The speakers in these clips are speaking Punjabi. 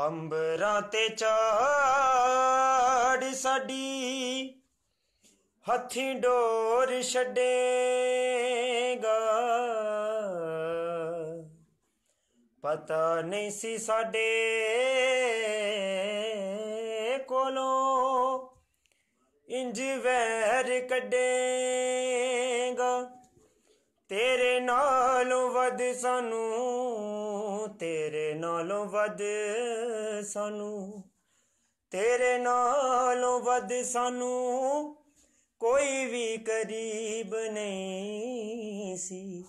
ਅੰਬਰਾਂ ਤੇ ਚਾੜ ਸਾਡੀ ਹੱਥੀ ਡੋਰ ਛੱਡੇਗਾ ਪਤਾ ਨਹੀਂ ਸੀ ਸਾਡੇ ਕੋਲੋਂ ਇੰਜ ਵੈਰ ਕੱਢੇਗਾ ਤੇਰੇ ਨਾਲ ਵੱਧ ਸਾਨੂੰ ਸਾਨੂੰ ਤੇਰੇ ਨਾਲੋਂ ਵੱਧ ਸਾਨੂੰ ਤੇਰੇ ਨਾਲੋਂ ਵੱਧ ਸਾਨੂੰ ਕੋਈ ਵੀ ਕਰੀਬ ਨਹੀਂ ਸੀ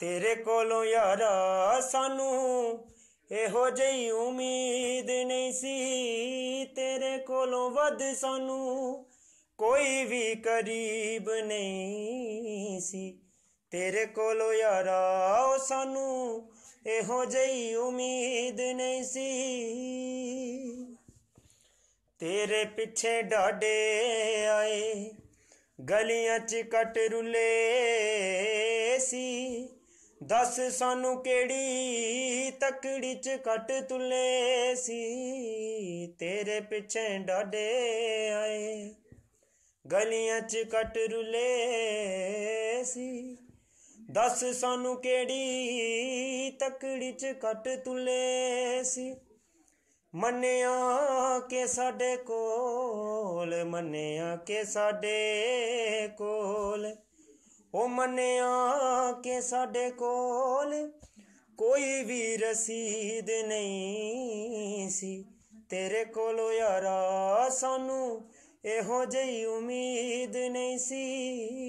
ਤੇਰੇ ਕੋਲੋਂ ਯਾਰਾ ਸਾਨੂੰ ਇਹੋ ਜਿਹੀ ਉਮੀਦ ਨਹੀਂ ਸੀ ਤੇਰੇ ਕੋਲੋਂ ਵੱਧ ਸਾਨੂੰ ਕੋਈ ਵੀ ਕਰੀਬ ਨਹੀਂ ਸੀ ਤੇਰੇ ਕੋਲੋਂ ਯਾਰਾ ਸਾਨੂੰ ਇਹੋ ਜਈ ਉਮੀਦ ਨਹੀਂ ਸੀ ਤੇਰੇ ਪਿੱਛੇ ਡਾਡੇ ਆਏ ਗਲੀਆਂ 'ਚ ਕਟ ਰੁਲੇ ਸੀ ਦੱਸ ਸਾਨੂੰ ਕਿਹੜੀ ਤਕੜੀ 'ਚ ਕਟ ਤੁਲੇ ਸੀ ਤੇਰੇ ਪਿੱਛੇ ਡਾਡੇ ਆਏ ਗਲੀਆਂ 'ਚ ਕਟ ਰੁਲੇ ਸੀ ਦੱਸ ਸਾਨੂੰ ਕਿਹੜੀ ਤਕੜੀ ਚ ਕੱਟ ਤੁਲੇ ਸੀ ਮੰਨਿਆ ਕਿ ਸਾਡੇ ਕੋਲ ਮੰਨਿਆ ਕਿ ਸਾਡੇ ਕੋਲ ਉਹ ਮੰਨਿਆ ਕਿ ਸਾਡੇ ਕੋਲ ਕੋਈ ਵੀ ਰਸੀਦ ਨਹੀਂ ਸੀ ਤੇਰੇ ਕੋਲ ਯਾਰਾ ਸਾਨੂੰ ਇਹੋ ਜਿਹੀ ਉਮੀਦ ਨਹੀਂ ਸੀ